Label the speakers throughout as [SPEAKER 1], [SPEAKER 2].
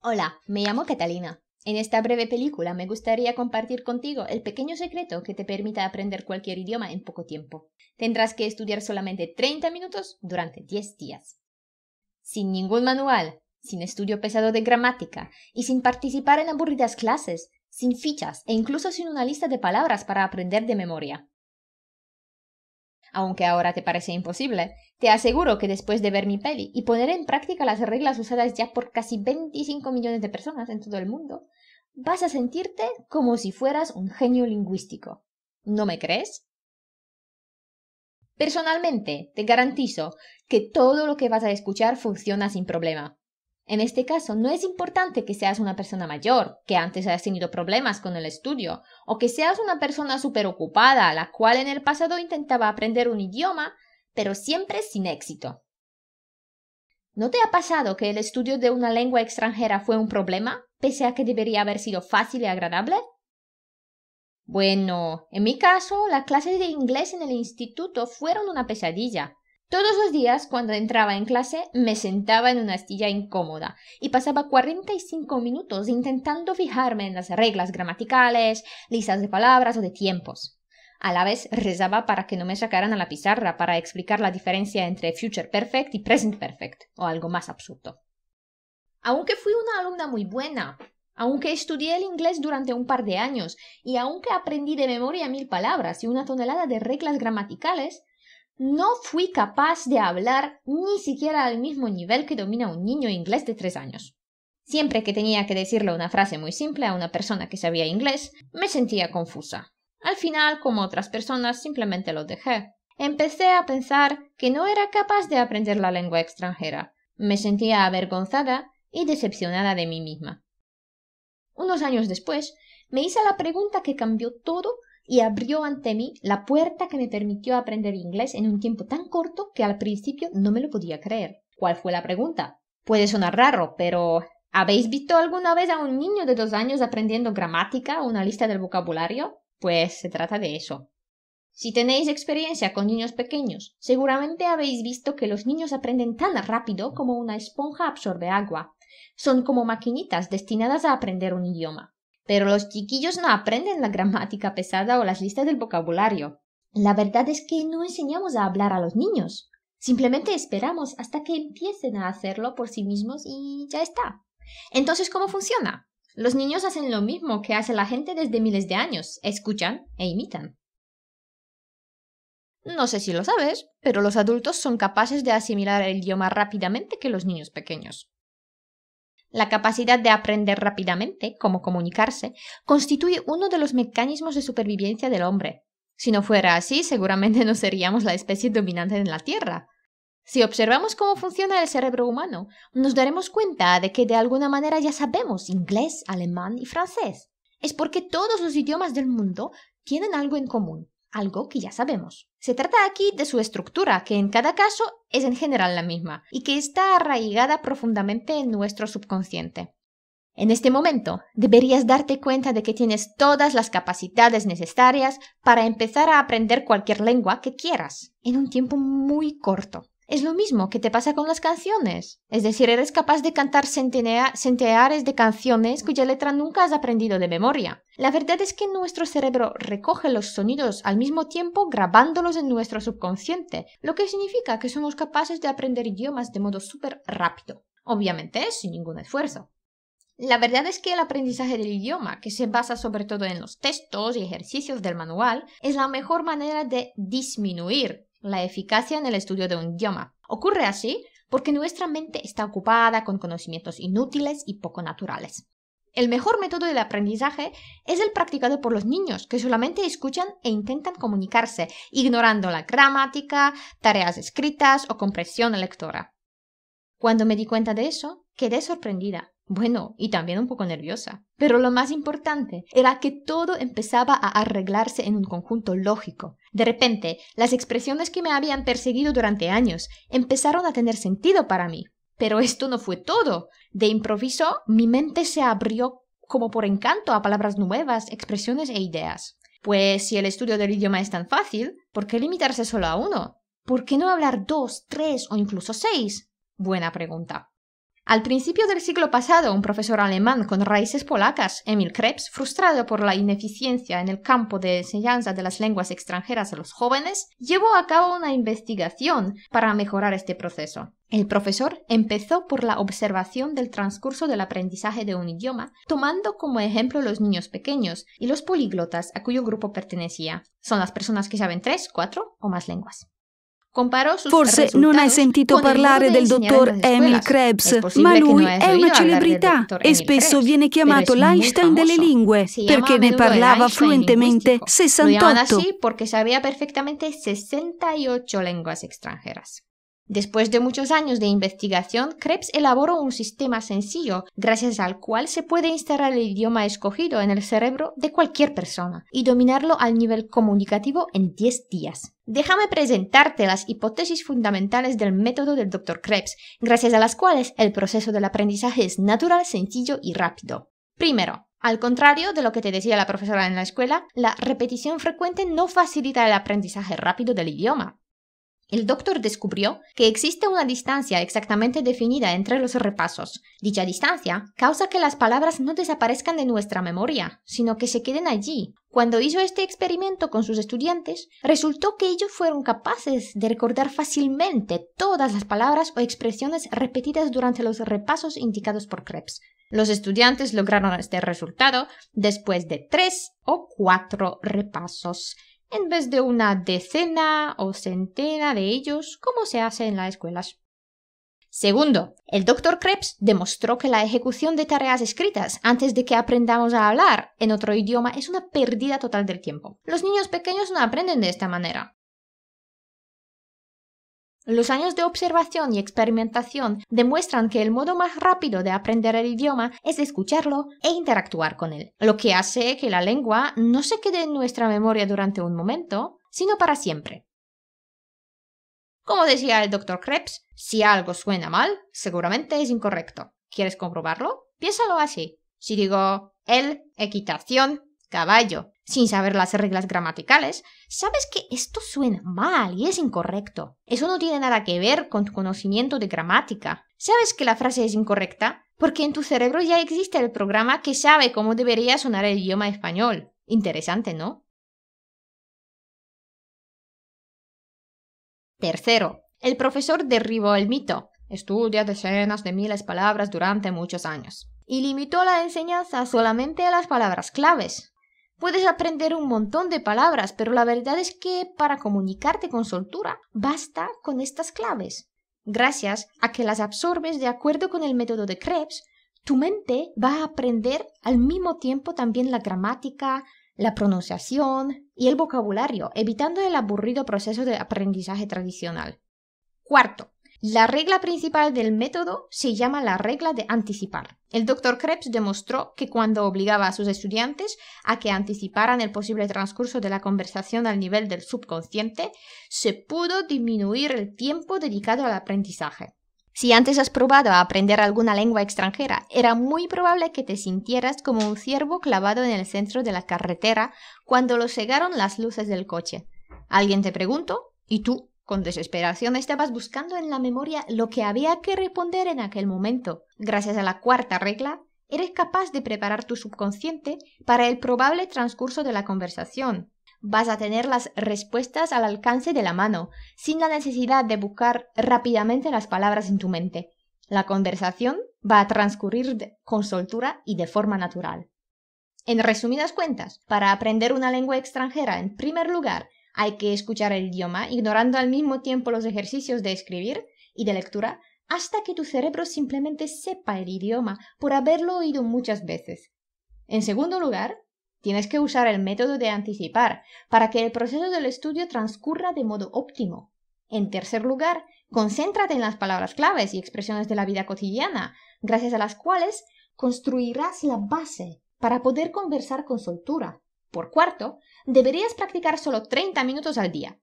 [SPEAKER 1] Hola, me llamo Catalina. En esta breve película me gustaría compartir contigo el pequeño secreto que te permita aprender cualquier idioma en poco tiempo. Tendrás que estudiar solamente 30 minutos durante 10 días. Sin ningún manual, sin estudio pesado de gramática y sin participar en aburridas clases, sin fichas e incluso sin una lista de palabras para aprender de memoria aunque ahora te parece imposible, te aseguro que después de ver mi peli y poner en práctica las reglas usadas ya por casi 25 millones de personas en todo el mundo, vas a sentirte como si fueras un genio lingüístico. ¿No me crees? Personalmente, te garantizo que todo lo que vas a escuchar funciona sin problema. En este caso, no es importante que seas una persona mayor, que antes hayas tenido problemas con el estudio, o que seas una persona ocupada, la cual en el pasado intentaba aprender un idioma, pero siempre sin éxito. ¿No te ha pasado que el estudio de una lengua extranjera fue un problema, pese a que debería haber sido fácil y agradable? Bueno, en mi caso, las clases de inglés en el instituto fueron una pesadilla, todos los días, cuando entraba en clase, me sentaba en una silla incómoda y pasaba 45 minutos intentando fijarme en las reglas gramaticales, listas de palabras o de tiempos. A la vez rezaba para que no me sacaran a la pizarra para explicar la diferencia entre future perfect y present perfect, o algo más absurdo. Aunque fui una alumna muy buena, aunque estudié el inglés durante un par de años y aunque aprendí de memoria mil palabras y una tonelada de reglas gramaticales, no fui capaz de hablar ni siquiera al mismo nivel que domina un niño inglés de tres años. Siempre que tenía que decirle una frase muy simple a una persona que sabía inglés, me sentía confusa. Al final, como otras personas, simplemente lo dejé. Empecé a pensar que no era capaz de aprender la lengua extranjera. Me sentía avergonzada y decepcionada de mí misma. Unos años después, me hice la pregunta que cambió todo y abrió ante mí la puerta que me permitió aprender inglés en un tiempo tan corto que al principio no me lo podía creer. ¿Cuál fue la pregunta? Puede sonar raro, pero ¿habéis visto alguna vez a un niño de dos años aprendiendo gramática o una lista del vocabulario? Pues se trata de eso. Si tenéis experiencia con niños pequeños, seguramente habéis visto que los niños aprenden tan rápido como una esponja absorbe agua. Son como maquinitas destinadas a aprender un idioma. Pero los chiquillos no aprenden la gramática pesada o las listas del vocabulario. La verdad es que no enseñamos a hablar a los niños. Simplemente esperamos hasta que empiecen a hacerlo por sí mismos y ya está. Entonces, ¿cómo funciona? Los niños hacen lo mismo que hace la gente desde miles de años, escuchan e imitan. No sé si lo sabes, pero los adultos son capaces de asimilar el idioma rápidamente que los niños pequeños. La capacidad de aprender rápidamente, como comunicarse, constituye uno de los mecanismos de supervivencia del hombre. Si no fuera así, seguramente no seríamos la especie dominante en la Tierra. Si observamos cómo funciona el cerebro humano, nos daremos cuenta de que de alguna manera ya sabemos inglés, alemán y francés. Es porque todos los idiomas del mundo tienen algo en común, algo que ya sabemos. Se trata aquí de su estructura, que en cada caso es en general la misma, y que está arraigada profundamente en nuestro subconsciente. En este momento, deberías darte cuenta de que tienes todas las capacidades necesarias para empezar a aprender cualquier lengua que quieras, en un tiempo muy corto. Es lo mismo que te pasa con las canciones. Es decir, eres capaz de cantar centenares de canciones cuya letra nunca has aprendido de memoria. La verdad es que nuestro cerebro recoge los sonidos al mismo tiempo grabándolos en nuestro subconsciente, lo que significa que somos capaces de aprender idiomas de modo súper rápido. Obviamente, sin ningún esfuerzo. La verdad es que el aprendizaje del idioma, que se basa sobre todo en los textos y ejercicios del manual, es la mejor manera de disminuir la eficacia en el estudio de un idioma. Ocurre así porque nuestra mente está ocupada con conocimientos inútiles y poco naturales. El mejor método de aprendizaje es el practicado por los niños, que solamente escuchan e intentan comunicarse, ignorando la gramática, tareas escritas o comprensión lectora. Cuando me di cuenta de eso, quedé sorprendida, bueno, y también un poco nerviosa. Pero lo más importante era que todo empezaba a arreglarse en un conjunto lógico. De repente, las expresiones que me habían perseguido durante años empezaron a tener sentido para mí. Pero esto no fue todo. De improviso, mi mente se abrió como por encanto a palabras nuevas, expresiones e ideas. Pues si el estudio del idioma es tan fácil, ¿por qué limitarse solo a uno? ¿Por qué no hablar dos, tres o incluso seis? Buena pregunta. Al principio del siglo pasado, un profesor alemán con raíces polacas, Emil Krebs, frustrado por la ineficiencia en el campo de enseñanza de las lenguas extranjeras a los jóvenes, llevó a cabo una investigación para mejorar este proceso. El profesor empezó por la observación del transcurso del aprendizaje de un idioma, tomando como ejemplo los niños pequeños y los políglotas a cuyo grupo pertenecía. Son las personas que saben tres, cuatro o más lenguas. Forse no hai sentito parlare del dottor e Emil Krebs, pero lui è una celebrità e spesso viene chiamato l'Einstein delle lingue perché ne parlava fluentemente 68. porque sabía perfectamente 68 lenguas extranjeras. Después de muchos años de investigación, Krebs elaboró un sistema sencillo gracias al cual se puede instalar el idioma escogido en el cerebro de cualquier persona y dominarlo al nivel comunicativo en 10 días. Déjame presentarte las hipótesis fundamentales del método del Dr. Krebs, gracias a las cuales el proceso del aprendizaje es natural, sencillo y rápido. Primero, al contrario de lo que te decía la profesora en la escuela, la repetición frecuente no facilita el aprendizaje rápido del idioma. El doctor descubrió que existe una distancia exactamente definida entre los repasos. Dicha distancia causa que las palabras no desaparezcan de nuestra memoria, sino que se queden allí. Cuando hizo este experimento con sus estudiantes, resultó que ellos fueron capaces de recordar fácilmente todas las palabras o expresiones repetidas durante los repasos indicados por Krebs. Los estudiantes lograron este resultado después de tres o cuatro repasos en vez de una decena o centena de ellos, como se hace en las escuelas. Segundo, el doctor Krebs demostró que la ejecución de tareas escritas antes de que aprendamos a hablar en otro idioma es una pérdida total del tiempo. Los niños pequeños no aprenden de esta manera. Los años de observación y experimentación demuestran que el modo más rápido de aprender el idioma es escucharlo e interactuar con él, lo que hace que la lengua no se quede en nuestra memoria durante un momento, sino para siempre. Como decía el doctor Krebs, si algo suena mal, seguramente es incorrecto. ¿Quieres comprobarlo? Piénsalo así. Si digo el, equitación, caballo, sin saber las reglas gramaticales, sabes que esto suena mal y es incorrecto. Eso no tiene nada que ver con tu conocimiento de gramática. Sabes que la frase es incorrecta porque en tu cerebro ya existe el programa que sabe cómo debería sonar el idioma español. Interesante, ¿no? Tercero, el profesor derribó el mito. Estudia decenas de miles de palabras durante muchos años. Y limitó la enseñanza solamente a las palabras claves. Puedes aprender un montón de palabras, pero la verdad es que para comunicarte con soltura basta con estas claves. Gracias a que las absorbes de acuerdo con el método de Krebs, tu mente va a aprender al mismo tiempo también la gramática, la pronunciación y el vocabulario, evitando el aburrido proceso de aprendizaje tradicional. Cuarto, la regla principal del método se llama la regla de anticipar. El doctor Krebs demostró que cuando obligaba a sus estudiantes a que anticiparan el posible transcurso de la conversación al nivel del subconsciente, se pudo disminuir el tiempo dedicado al aprendizaje. Si antes has probado a aprender alguna lengua extranjera, era muy probable que te sintieras como un ciervo clavado en el centro de la carretera cuando lo cegaron las luces del coche. Alguien te preguntó y tú con desesperación estabas buscando en la memoria lo que había que responder en aquel momento. Gracias a la cuarta regla, eres capaz de preparar tu subconsciente para el probable transcurso de la conversación. Vas a tener las respuestas al alcance de la mano, sin la necesidad de buscar rápidamente las palabras en tu mente. La conversación va a transcurrir con soltura y de forma natural. En resumidas cuentas, para aprender una lengua extranjera, en primer lugar, hay que escuchar el idioma, ignorando al mismo tiempo los ejercicios de escribir y de lectura, hasta que tu cerebro simplemente sepa el idioma por haberlo oído muchas veces. En segundo lugar, tienes que usar el método de anticipar para que el proceso del estudio transcurra de modo óptimo. En tercer lugar, concéntrate en las palabras claves y expresiones de la vida cotidiana, gracias a las cuales construirás la base para poder conversar con soltura. Por cuarto, deberías practicar solo 30 minutos al día.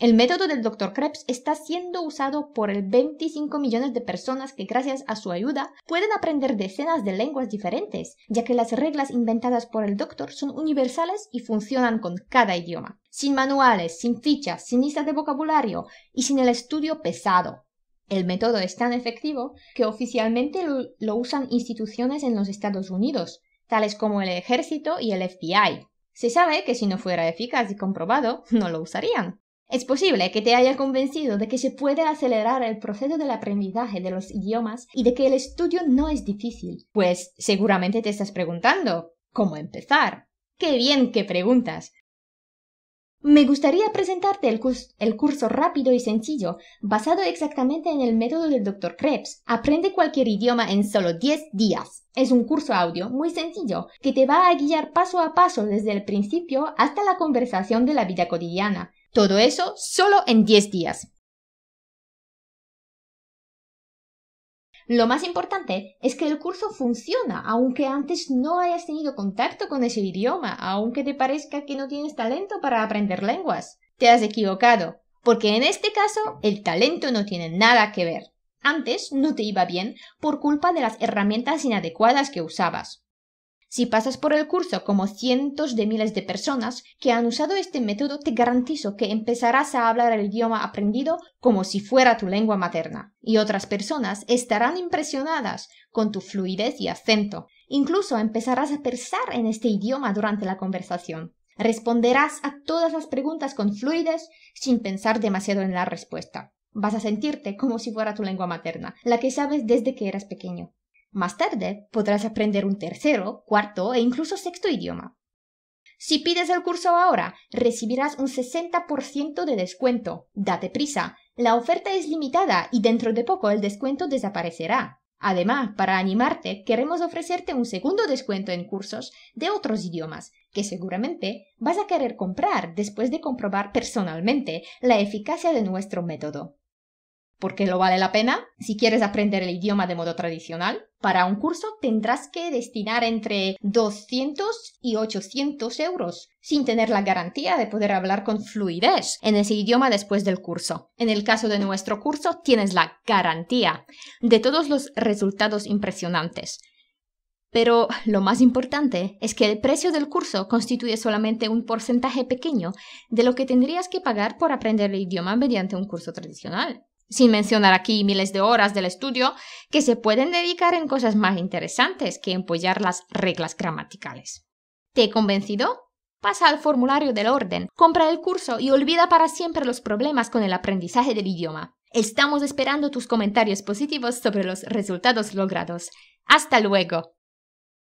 [SPEAKER 1] El método del Dr. Krebs está siendo usado por el 25 millones de personas que gracias a su ayuda pueden aprender decenas de lenguas diferentes, ya que las reglas inventadas por el doctor son universales y funcionan con cada idioma, sin manuales, sin fichas, sin listas de vocabulario y sin el estudio pesado. El método es tan efectivo que oficialmente lo usan instituciones en los Estados Unidos, tales como el ejército y el FBI. Se sabe que si no fuera eficaz y comprobado, no lo usarían. Es posible que te haya convencido de que se puede acelerar el proceso del aprendizaje de los idiomas y de que el estudio no es difícil. Pues seguramente te estás preguntando, ¿cómo empezar? Qué bien que preguntas, me gustaría presentarte el, curso rápido y sencillo, basado exactamente en el método del Dr. Krebs. Aprende cualquier idioma en solo 10 días. Es un curso audio muy sencillo que te va a guiar paso a paso desde el principio hasta la conversación de la vida cotidiana. Todo eso solo en 10 días. Lo más importante es que el curso funciona, aunque antes no hayas tenido contacto con ese idioma, aunque te parezca que no tienes talento para aprender lenguas. Te has equivocado, porque en este caso el talento no tiene nada que ver. Antes no te iba bien por culpa de las herramientas inadecuadas que usabas. Si pasas por el curso como cientos de miles de personas que han usado este método, te garantizo que empezarás a hablar el idioma aprendido como si fuera tu lengua materna. Y otras personas estarán impresionadas con tu fluidez y acento. Incluso empezarás a pensar en este idioma durante la conversación. Responderás a todas las preguntas con fluidez sin pensar demasiado en la respuesta. Vas a sentirte como si fuera tu lengua materna, la que sabes desde que eras pequeño. Más tarde podrás aprender un tercero, cuarto e incluso sexto idioma. Si pides el curso ahora, recibirás un 60% de descuento. Date prisa, la oferta es limitada y dentro de poco el descuento desaparecerá. Además, para animarte, queremos ofrecerte un segundo descuento en cursos de otros idiomas, que seguramente vas a querer comprar después de comprobar personalmente la eficacia de nuestro método porque lo vale la pena. Si quieres aprender el idioma de modo tradicional, para un curso tendrás que destinar entre 200 y 800 euros, sin tener la garantía de poder hablar con fluidez en ese idioma después del curso. En el caso de nuestro curso, tienes la garantía de todos los resultados impresionantes. Pero lo más importante es que el precio del curso constituye solamente un porcentaje pequeño de lo que tendrías que pagar por aprender el idioma mediante un curso tradicional sin mencionar aquí miles de horas del estudio, que se pueden dedicar en cosas más interesantes que empollar las reglas gramaticales. ¿Te he convencido? Pasa al formulario del orden, compra el curso y olvida para siempre los problemas con el aprendizaje del idioma. Estamos esperando tus comentarios positivos sobre los resultados logrados. Hasta luego.